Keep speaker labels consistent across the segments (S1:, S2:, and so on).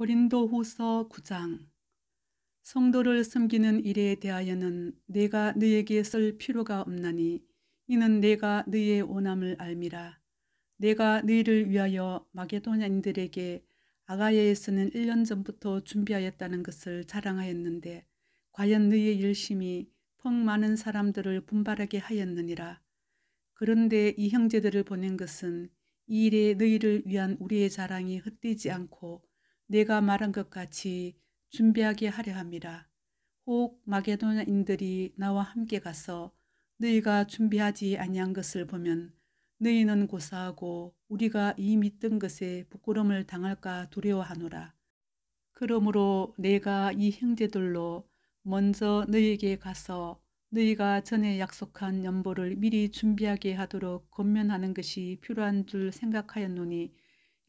S1: 고린도후서 9장 성도를 섬기는 일에 대하여는 내가 너에게 쓸 필요가 없나니 이는 내가 너의 원함을 알미라 내가 너희를 위하여 마게도냐인들에게 아가야에 서는 1년 전부터 준비하였다는 것을 자랑하였는데 과연 너희의 열심이 펑 많은 사람들을 분발하게 하였느니라 그런데 이 형제들을 보낸 것은 이 일에 너희를 위한 우리의 자랑이 헛되지 않고 내가 말한 것 같이 준비하게 하려 합니다. 혹 마게도냐인들이 나와 함께 가서 너희가 준비하지 아니한 것을 보면 너희는 고사하고 우리가 이 믿던 것에 부끄러움을 당할까 두려워하노라. 그러므로 내가 이 형제들로 먼저 너희에게 가서 너희가 전에 약속한 연보를 미리 준비하게 하도록 권면하는 것이 필요한 줄 생각하였노니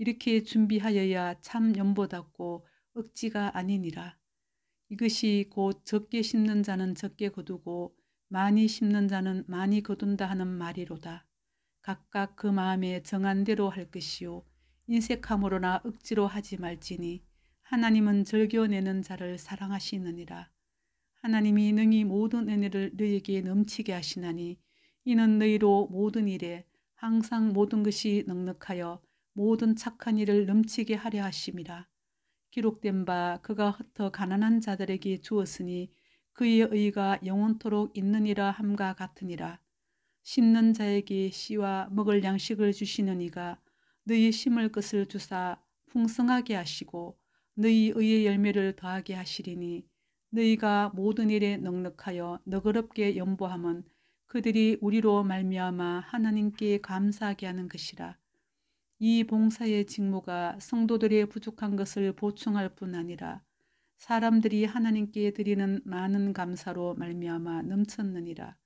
S1: 이렇게 준비하여야 참 연보답고 억지가 아니니라. 이것이 곧 적게 심는 자는 적게 거두고 많이 심는 자는 많이 거둔다 하는 말이로다. 각각 그 마음에 정한 대로 할 것이요 인색함으로나 억지로 하지 말지니 하나님은 즐겨내는 자를 사랑하시느니라. 하나님이 능히 모든 은혜를 너희에게 넘치게 하시나니 이는 너희로 모든 일에 항상 모든 것이 넉넉하여 모든 착한 일을 넘치게 하려 하심이라. 기록된 바 그가 흩어 가난한 자들에게 주었으니 그의 의가 영원토록 있느니라 함과 같으니라. 심는 자에게 씨와 먹을 양식을 주시는 이가 너희 심을 것을 주사 풍성하게 하시고 너희 의의 열매를 더하게 하시리니 너희가 모든 일에 넉넉하여 너그럽게 연보함은 그들이 우리로 말미암아 하나님께 감사하게 하는 것이라. 이 봉사의 직무가 성도들의 부족한 것을 보충할 뿐 아니라 사람들이 하나님께 드리는 많은 감사로 말미암아 넘쳤느니라.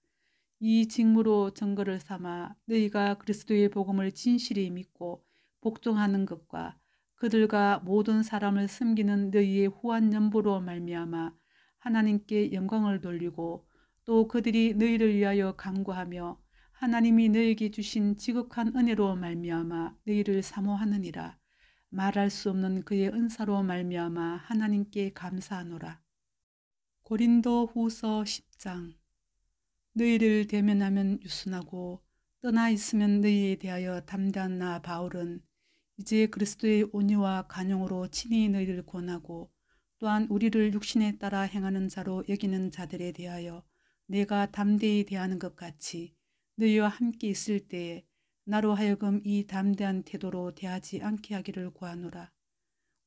S1: 이 직무로 증거를 삼아 너희가 그리스도의 복음을 진실히 믿고 복종하는 것과 그들과 모든 사람을 섬기는 너희의 후한 연보로 말미암아 하나님께 영광을 돌리고 또 그들이 너희를 위하여 간구하며 하나님이 너에게 주신 지극한 은혜로 말미암아 너희를 사모하느니라. 말할 수 없는 그의 은사로 말미암아 하나님께 감사하노라. 고린도 후서 10장 너희를 대면하면 유순하고 떠나 있으면 너희에 대하여 담대한 나 바울은 이제 그리스도의 온유와 간용으로 친히 너희를 권하고 또한 우리를 육신에 따라 행하는 자로 여기는 자들에 대하여 내가 담대히 대하는 것 같이 너희와 함께 있을 때에 나로 하여금 이 담대한 태도로 대하지 않게 하기를 구하노라.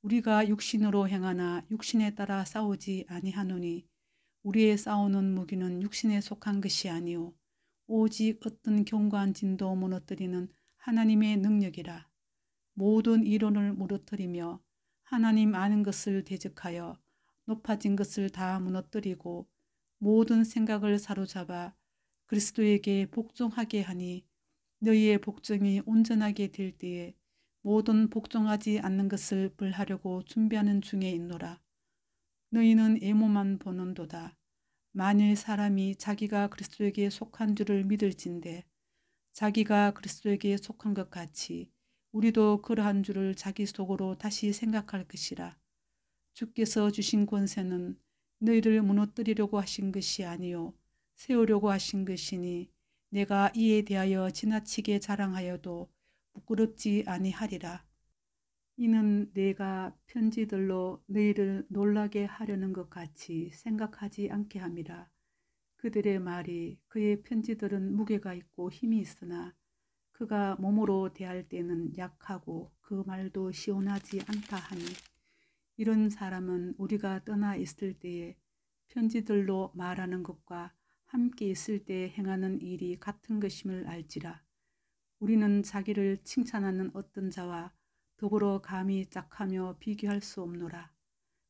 S1: 우리가 육신으로 행하나 육신에 따라 싸우지 아니하노니 우리의 싸우는 무기는 육신에 속한 것이 아니오 오직 어떤 경관 진도 무너뜨리는 하나님의 능력이라. 모든 이론을 무너뜨리며 하나님 아는 것을 대적하여 높아진 것을 다 무너뜨리고 모든 생각을 사로잡아 그리스도에게 복종하게 하니 너희의 복종이 온전하게 될 때에 모든 복종하지 않는 것을 불하려고 준비하는 중에 있노라. 너희는 애모만 보는도다. 만일 사람이 자기가 그리스도에게 속한 줄을 믿을진데 자기가 그리스도에게 속한 것 같이 우리도 그러한 줄을 자기 속으로 다시 생각할 것이라. 주께서 주신 권세는 너희를 무너뜨리려고 하신 것이 아니요 세우려고 하신 것이니 내가 이에 대하여 지나치게 자랑하여도 부끄럽지 아니하리라. 이는 내가 편지들로 너희를 놀라게 하려는 것 같이 생각하지 않게 함이라. 그들의 말이 그의 편지들은 무게가 있고 힘이 있으나 그가 몸으로 대할 때는 약하고 그 말도 시원하지 않다 하니 이런 사람은 우리가 떠나 있을 때에 편지들로 말하는 것과 함께 있을 때 행하는 일이 같은 것임을 알지라. 우리는 자기를 칭찬하는 어떤 자와 더불어 감히 짝하며 비교할 수 없노라.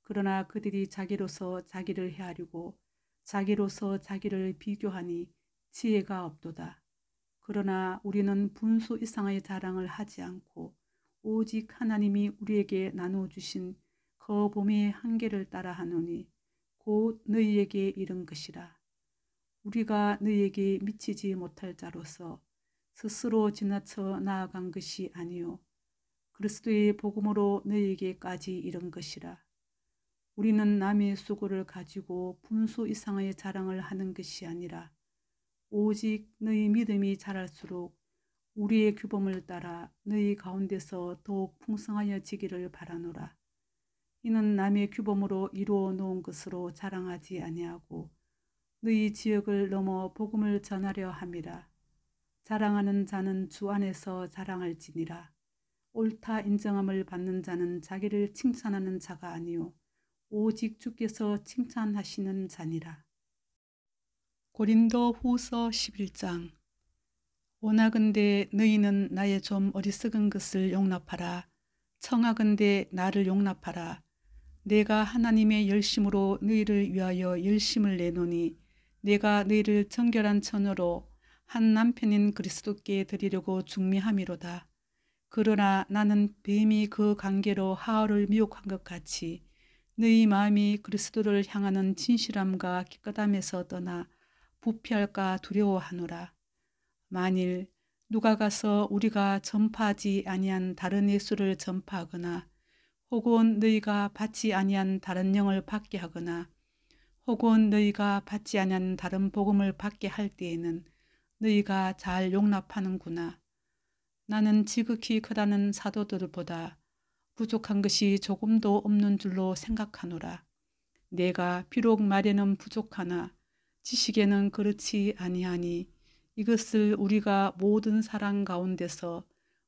S1: 그러나 그들이 자기로서 자기를 헤아리고 자기로서 자기를 비교하니 지혜가 없도다. 그러나 우리는 분수 이상의 자랑을 하지 않고 오직 하나님이 우리에게 나눠 주신 거범의 한계를 따라 하노니 곧 너희에게 이른 것이라. 우리가 너에게 미치지 못할 자로서 스스로 지나쳐 나아간 것이 아니요 그리스도의 복음으로 너에게까지 이른 것이라. 우리는 남의 수고를 가지고 분수 이상의 자랑을 하는 것이 아니라 오직 너희 믿음이 자랄수록 우리의 규범을 따라 너희 가운데서 더욱 풍성하여 지기를 바라노라. 이는 남의 규범으로 이루어 놓은 것으로 자랑하지 아니하고 너희 지역을 넘어 복음을 전하려 함이라. 자랑하는 자는 주 안에서 자랑할지니라. 옳다 인정함을 받는 자는 자기를 칭찬하는 자가 아니요 오직 주께서 칭찬하시는 자니라. 고린도 후서 11장 원하근대 너희는 나의 좀 어리석은 것을 용납하라. 청하근대 나를 용납하라. 내가 하나님의 열심으로 너희를 위하여 열심을 내노니 내가 너희를 청결한 천으로 한 남편인 그리스도께 드리려고 중미함이로다. 그러나 나는 뱀이 그 관계로 하하를 미혹한 것 같이 너희 마음이 그리스도를 향하는 진실함과 깨끗함에서 떠나 부패할까 두려워하노라. 만일 누가 가서 우리가 전파하지 아니한 다른 예수를 전파하거나 혹은 너희가 받지 아니한 다른 영을 받게 하거나 혹은 너희가 받지 아니하는 다른 복음을 받게 할 때에는 너희가 잘 용납하는구나. 나는 지극히 크다는 사도들보다 부족한 것이 조금도 없는 줄로 생각하노라. 내가 비록 말에는 부족하나 지식에는 그렇지 아니하니 이것을 우리가 모든 사람 가운데서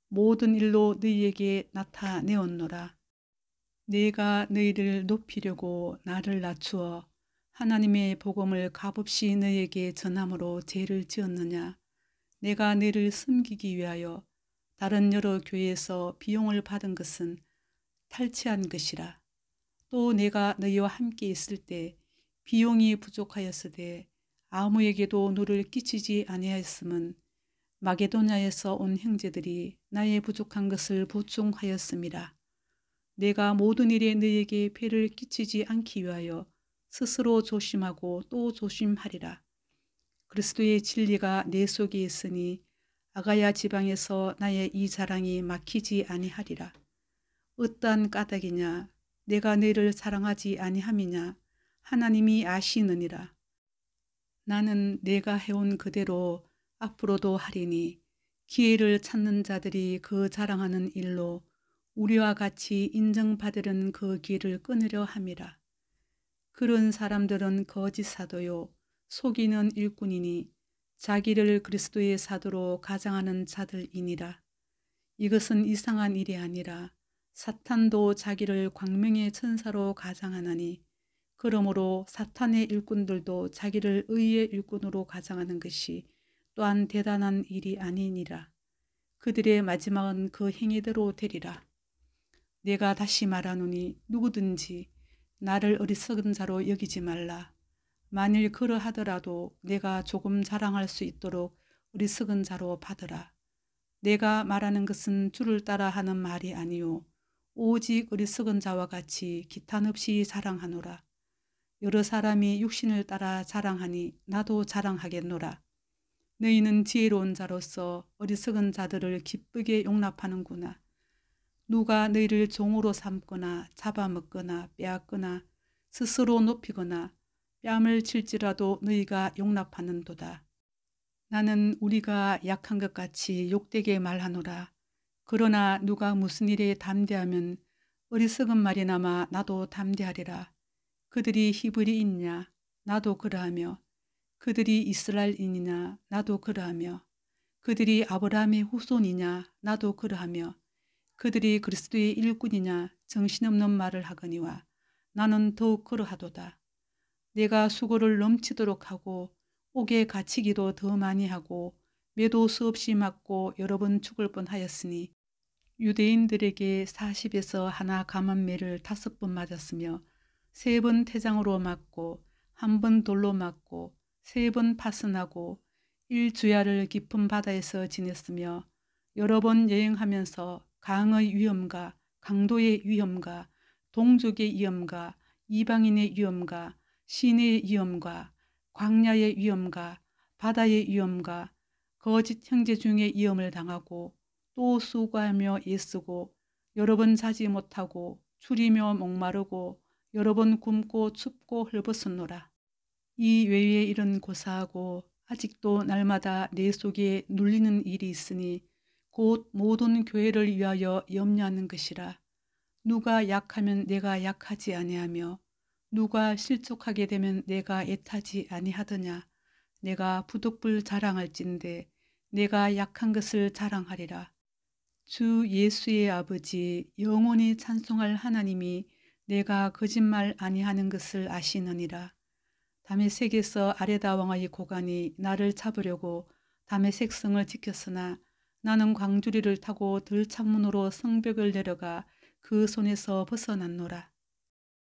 S1: 모든 일로 너희에게 나타내었노라. 내가 너희를 높이려고 나를 낮추어 하나님의 복음을 값없이 너에게 전함으로 죄를 지었느냐? 내가 너를 숨기기 위하여 다른 여러 교회에서 비용을 받은 것은 탈취한 것이라. 또 내가 너희와 함께 있을 때 비용이 부족하였으되 아무에게도 누를 끼치지 아니하였음은 마게도냐에서 온 형제들이 나의 부족한 것을 보충하였습니다. 내가 모든 일에 너에게 배를 끼치지 않기 위하여 스스로 조심하고 또 조심하리라. 그리스도의 진리가 내 속에 있으니 아가야 지방에서 나의 이 자랑이 막히지 아니하리라. 어떠한 까닭이냐 내가 너를 사랑하지 아니함이냐 하나님이 아시느니라. 나는 내가 해온 그대로 앞으로도 하리니 기회를 찾는 자들이 그 자랑하는 일로 우리와 같이 인정받으려는 그 길을 끊으려 함이라. 그런 사람들은 거짓 사도요 속이는 일꾼이니 자기를 그리스도의 사도로 가장하는 자들이니라. 이것은 이상한 일이 아니라 사탄도 자기를 광명의 천사로 가장하나니 그러므로 사탄의 일꾼들도 자기를 의의 일꾼으로 가장하는 것이 또한 대단한 일이 아니니라. 그들의 마지막은 그 행위대로 되리라. 내가 다시 말하노니 누구든지 나를 어리석은 자로 여기지 말라. 만일 그러하더라도 내가 조금 자랑할 수 있도록 어리석은 자로 받으라. 내가 말하는 것은 주를 따라 하는 말이 아니오 오직 어리석은 자와 같이 기탄 없이 자랑하노라. 여러 사람이 육신을 따라 자랑하니 나도 자랑하겠노라. 너희는 지혜로운 자로서 어리석은 자들을 기쁘게 용납하는구나. 누가 너희를 종으로 삼거나 잡아먹거나 빼앗거나 스스로 높이거나 뺨을 칠지라도 너희가 용납하는도다. 나는 우리가 약한 것 같이 욕되게 말하노라. 그러나 누가 무슨 일에 담대하면 어리석은 말이나마 나도 담대하리라. 그들이 히브리인냐 나도 그러하며 그들이 이스라엘인이냐 나도 그러하며 그들이 아브라함의 후손이냐 나도 그러하며 그들이 그리스도의 일꾼이냐 정신없는 말을 하거니와 나는 더욱 그러하도다. 내가 수고를 넘치도록 하고 옥에 갇히기도 더 많이 하고 매도 수없이 맞고 여러 번 죽을 뻔하였으니 유대인들에게 40에서 하나 감한매를 다섯 번 맞았으며 세 번 태장으로 맞고 한 번 돌로 맞고 세 번 파선하고 일주야를 깊은 바다에서 지냈으며 여러 번 여행하면서 강의 위험과 강도의 위험과 동족의 위험과 이방인의 위험과 시내의 위험과 광야의 위험과 바다의 위험과 거짓 형제 중에 위험을 당하고 또 수고하며 애쓰고 여러 번 자지 못하고 추리며 목마르고 여러 번 굶고 춥고 헐벗었노라. 이 외에 이런 고사하고 아직도 날마다 내 속에 눌리는 일이 있으니 곧 모든 교회를 위하여 염려하는 것이라. 누가 약하면 내가 약하지 아니하며 누가 실족하게 되면 내가 애타지 아니하더냐. 내가 부득불 자랑할진대 내가 약한 것을 자랑하리라. 주 예수의 아버지 영원히 찬송할 하나님이 내가 거짓말 아니하는 것을 아시느니라. 담의 색에서 아레다 왕의 고관이 나를 잡으려고 담의 색성을 지켰으나 나는 광주리를 타고 들창문으로 성벽을 내려가 그 손에서 벗어났노라.